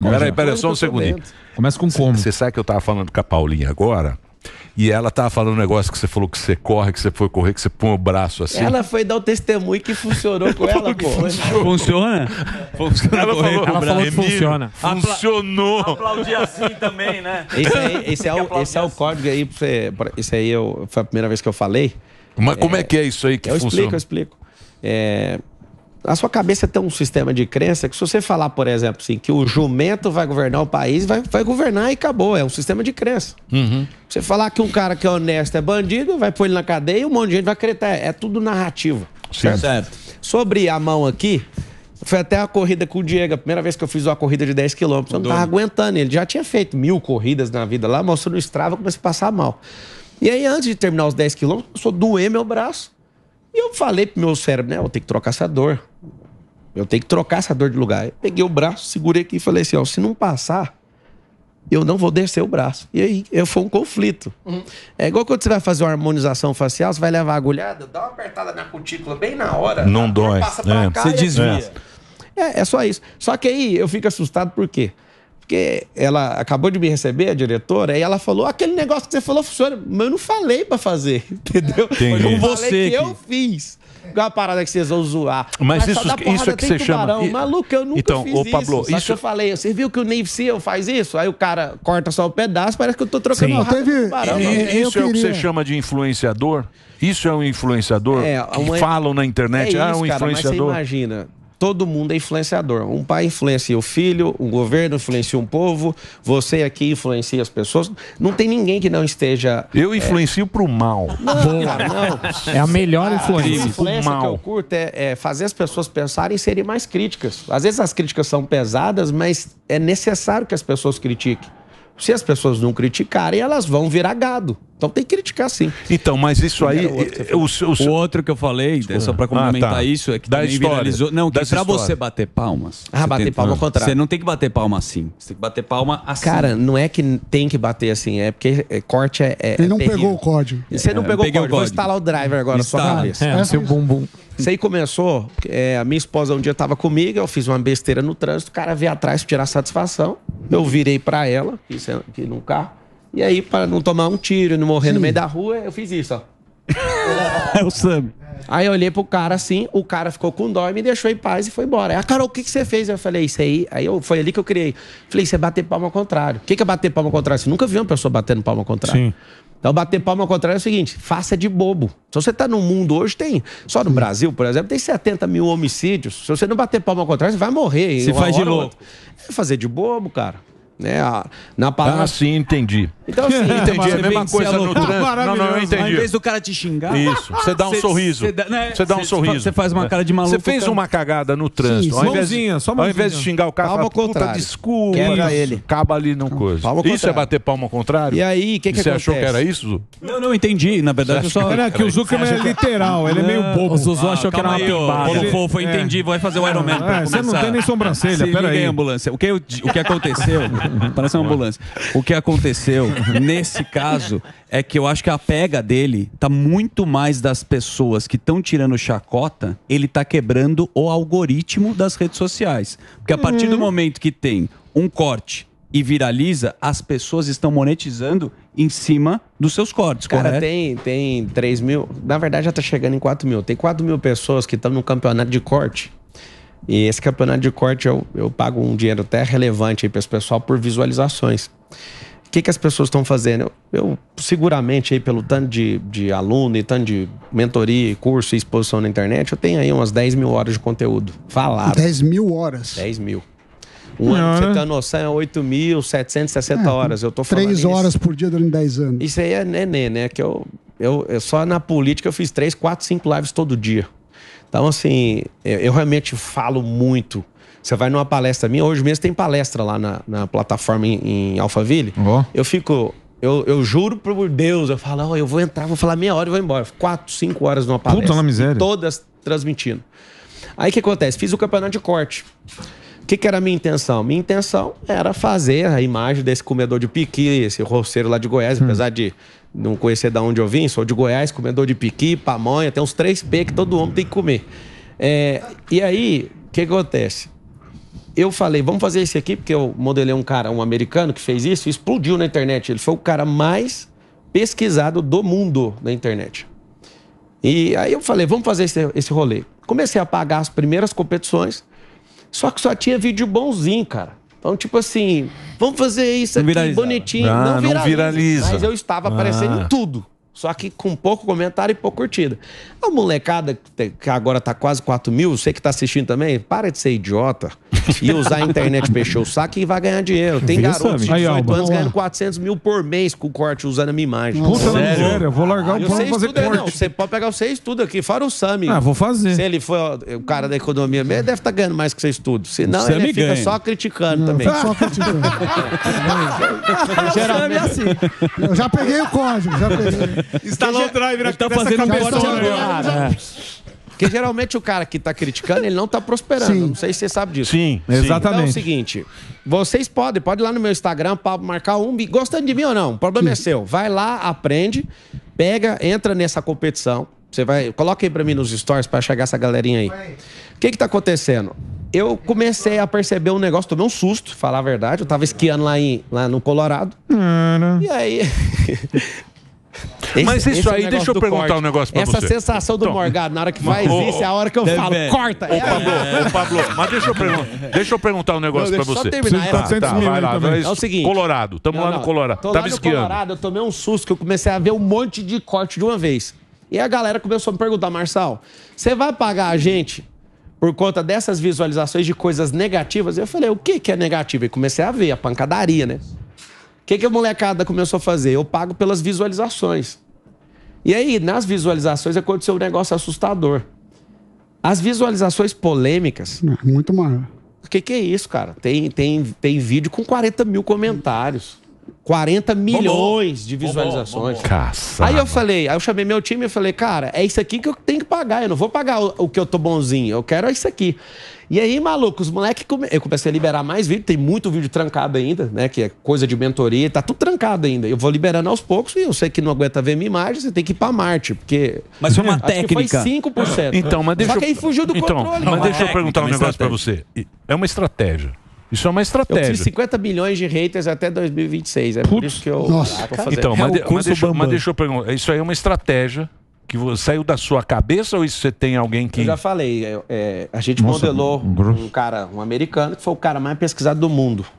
Peraí, peraí, só um segundinho. Começa com como. Você sabe que eu tava falando com a Paulinha agora? E ela tava falando um negócio que você falou que você corre, que você foi correr, que você põe o braço assim. Ela foi dar o testemunho que funcionou com ela, pô. Funciona? Funciona. Ela falou, ela falou que funciona. Funcionou. Aplaudir assim também, né? Esse, aí, esse é, o, esse é o assim. código aí pra Pra, esse aí eu, foi a primeira vez que eu falei. Mas é, como é que é isso aí que eu funciona? Eu explico, eu explico. É, a sua cabeça tem um sistema de crença que se você falar, por exemplo, assim, que o jumento vai governar o país, vai, vai governar e acabou. É um sistema de crença. Uhum. Você falar que um cara que é honesto é bandido, vai pôr ele na cadeia e um monte de gente vai acreditar. É, é tudo narrativa. Certo. certo. Sobre a mão aqui, foi até a corrida com o Diego, a primeira vez que eu fiz uma corrida de 10 quilômetros. Eu não tava aguentando. Ele já tinha feito mil corridas na vida lá, mas eu no Strava comecei a passar mal. E aí, antes de terminar os 10 quilômetros, começou a doer meu braço. E eu falei pro meu cérebro, né? Eu tenho que trocar essa dor. Eu tenho que trocar essa dor de lugar. Eu peguei o braço, segurei aqui e falei assim: ó, se não passar, eu não vou descer o braço. E aí eu, foi um conflito. Uhum. É igual quando você vai fazer uma harmonização facial, você vai levar a agulhada, dá uma apertada na cutícula bem na hora. Não dói. Passa pra é. cá você assim. desvia. É. é, só isso. Só que aí eu fico assustado por quê? Porque ela acabou de me receber, a diretora, e ela falou: aquele negócio que você falou funciona, mas eu não falei para fazer, entendeu? Entendi. Com você. Que, que eu fiz. É uma parada que vocês vão zoar. Mas, Mas isso, isso é que você chama. Maluco, eu nunca então, fiz ô, Pablo, isso. isso... eu falei, você viu que o Navy Seal faz isso? Aí o cara corta só o um pedaço, parece que eu tô trocando Sim. uma teve... tubarão, e, Isso é o que você chama de influenciador? Isso é um influenciador? É, uma... Falam na internet, é, ah, é isso, ah, um influenciador. Cara, mas você imagina, todo mundo é influenciador. Um pai influencia o filho, o governo influencia um povo, você aqui influencia as pessoas. Não tem ninguém que não esteja. Eu influencio é... mal. Não, Boa. Não. É, é a melhor influência. A, a influência mal. que eu curto é, é, fazer as pessoas pensarem e serem mais críticas. Às vezes as críticas são pesadas, mas é necessário que as pessoas critiquem. Se as pessoas não criticarem, elas vão virar gado. Então tem que criticar sim. Então, mas isso aí. É o outro, o, o, o outro que eu falei, só para complementar ah, tá. isso, é que da história. viralizou. Não, que para você bater palmas. Ah, bater tem... palma ao contrário. Você não tem que bater palma assim. Você tem que bater palma assim. Cara, não é que tem que bater assim, é porque é, corte é. é Ele é não pegou o código. Você não é, pegou o código. Vou instalar o driver agora na sua cabeça. É, seu bumbum. Isso aí começou, é, a minha esposa um dia estava comigo, eu fiz uma besteira no trânsito, o cara veio atrás tirar satisfação. Eu virei para ela, aqui no carro, e aí para não tomar um tiro e não morrer Sim. no meio da rua, eu fiz isso, ó. é o Sam. Aí eu olhei pro cara assim, o cara ficou com dó e me deixou em paz e foi embora. Aí, ah, Carol, o que, que você fez? Eu falei, isso aí. Aí eu, foi ali que eu criei. Falei, isso é bater palma ao contrário. O que, que é bater palma ao contrário? Você nunca viu uma pessoa batendo palma ao contrário. Sim. Então, bater palma ao contrário é o seguinte: faça de bobo. Se você está no mundo hoje, tem. Só no Brasil, por exemplo, tem 70 mil homicídios. Se você não bater palma ao contrário, você vai morrer. Se faz de louco. É fazer de bobo, cara. Né? A, na palavra... Ah, sim, entendi. Então, assim, é entendi. É a mesma coisa no trânsito. Não, não, eu entendi. Ao invés do cara te xingar, isso. Você dá um cê, sorriso. Você dá, né? dá um cê, sorriso. Você faz uma cara de maluco. Você fez cara. uma cagada no trânsito. Sim, ao invés, mãozinha, só mãozinha. Ao invés de xingar o cara, palma fala, desculpa. Quebra ele. Acaba ali no coisa. Palma isso é contrário. é bater palma ao contrário? E aí, o que, que Você achou que era isso? Não, não entendi. Na verdade, eu só. Era é que o Zuckerman é literal, ele é meio ah, bobo. O Zuzu ah, achou que era uma pimbada. Quando fofo, entendi. Vai fazer o Iron Man. Você não tem nem sobrancelha, peraí. ambulância. O que aconteceu? Parece uma ambulância. O que aconteceu nesse caso é que eu acho que a pega dele tá muito mais das pessoas que estão tirando chacota, ele tá quebrando o algoritmo das redes sociais. Porque a partir do uhum. momento que tem um corte e viraliza, as pessoas estão monetizando em cima dos seus cortes, Cara, Cara, tem, tem 3 mil. Na verdade, já tá chegando em 4 mil. Tem 4 mil pessoas que estão no campeonato de corte. E esse campeonato de corte eu, eu pago um dinheiro até relevante aí para esse pessoal por visualizações. O que, que as pessoas estão fazendo? Eu, eu, seguramente, aí, pelo tanto de, de aluno e tanto de mentoria, curso e exposição na internet, eu tenho aí umas 10 mil horas de conteúdo falado. 10 mil horas? 10 mil. Um ano, pra você ter né? uma noção, é 8.760 é, horas. Eu tô falando. 3 horas por dia durante 10 anos. Isso aí é neném, né? Que eu, eu, eu, só na política eu fiz 3, 4, 5 lives todo dia. Então, assim, é, eu realmente falo muito. Você vai numa palestra minha, hoje mesmo tem palestra lá na, na plataforma em, em Alphaville. Oh. Eu fico. Eu, eu juro por Deus, eu falo, oh, eu vou entrar, vou falar meia hora e vou embora. Quatro, cinco horas numa palestra. Puta na miséria. Todas transmitindo. Aí o que acontece? Fiz o campeonato de corte. O que, que era a minha intenção? Minha intenção era fazer a imagem desse comedor de piqui, esse roceiro lá de Goiás, hum. apesar de não conhecer da onde eu vim, sou de Goiás, comedor de piqui, pamonha, tem uns três P que todo homem tem que comer. É, e aí, o que, acontece? Eu falei, vamos fazer isso aqui, porque eu modelei um cara, um americano que fez isso, explodiu na internet. Ele foi o cara mais pesquisado do mundo na internet. E aí eu falei, vamos fazer esse, esse rolê. Comecei a pagar as primeiras competições, só que só tinha vídeo bonzinho, cara. Então, tipo assim, vamos fazer isso aqui, bonitinho. Ah, não, viraliza. Mas eu estava aparecendo ah. em tudo. Só que com pouco comentário e pouco curtida. A molecada que agora tá quase 4 mil, você que tá assistindo também, para de ser idiota e usar a internet fechou o saco e vai ganhar dinheiro. Tem garoto garotos de 18 anos ganhando 400 mil por mês com corte usando a minha imagem. Puta Sério? Miséria, eu vou largar ah, o plano fazer corte. Não, você pode pegar o seu estudo aqui, fora o Sami. Ah, vou fazer. Se ele for o cara da economia mesmo, deve estar tá ganhando mais que você estudo. se não ele fica ganha. só criticando não, também. Só criticando. Geralmente é assim. Eu já peguei o código, já peguei. Instalar o driver aqui tá fazendo cabeçona, é. porque geralmente o cara que está criticando, ele não está prosperando. Sim. Não sei se você sabe disso. Sim, exatamente. Então é o seguinte, vocês podem, pode ir lá no meu Instagram, para Marcar um, gostando de mim ou não, o problema é Sim. é seu. Vai lá, aprende, pega, entra nessa competição. Você vai, coloca aí para mim nos stories para chegar essa galerinha aí. O que está acontecendo? Eu comecei a perceber um negócio, tomei um susto, falar a verdade. Eu estava esquiando lá, em, lá no Colorado. Cara. E aí, Esse, Mas isso aí, é deixa eu perguntar corte. um negócio pra Essa você. Essa sensação do então, Morgado, na hora que faz ô, isso, é a hora que eu falo, ver. corta! Ô, Pablo, é. ô, Pablo, mas deixa eu, perguntar, deixa eu perguntar um negócio não, pra você. Só terminar, tá, tá, vai lá, é o seguinte. Colorado, estamos lá no Colorado. Tô Tava lá no Colorado, eu tomei um susto que eu comecei a ver um monte de corte de uma vez. E a galera começou a me perguntar, Marçal, você vai pagar a gente por conta dessas visualizações de coisas negativas? Eu falei, o que, que é negativo? E comecei a ver, a pancadaria, né? que, que a molecada começou a fazer? Eu pago pelas visualizações. E aí, nas visualizações, aconteceu um negócio assustador. As visualizações polêmicas. É, muito maior. O que, que é isso, cara? Tem, tem, tem vídeo com 40 mil comentários. 40 milhões de visualizações. Caçada. Aí eu falei, aí eu chamei meu time e falei, cara, é isso aqui que eu tenho que pagar. Eu não vou pagar o, o que eu tô bonzinho, eu quero é isso aqui. E aí, maluco, os moleques. Come... Eu comecei a liberar mais vídeo, tem muito vídeo trancado ainda, né? Que é coisa de mentoria, tá tudo trancado ainda. Eu vou liberando aos poucos e eu sei que não aguenta ver minha imagem, você tem que ir pra Marte, porque. Mas foi uma Acho técnica. Que foi 5%. Então, mas deixa Só que aí fugiu do então, controle. Mas, mas deixa eu perguntar um negócio pra você. É uma estratégia. Isso é uma estratégia. Eu 50 bilhões de haters até 2026. É Putz, por isso que eu Então, mas, é deixa, mas deixa eu perguntar. Isso aí é uma estratégia que você, saiu da sua cabeça ou isso você tem alguém que... Eu já falei. É, é a gente Nossa, modelou um, um cara, um americano, que foi o cara mais pesquisado do mundo.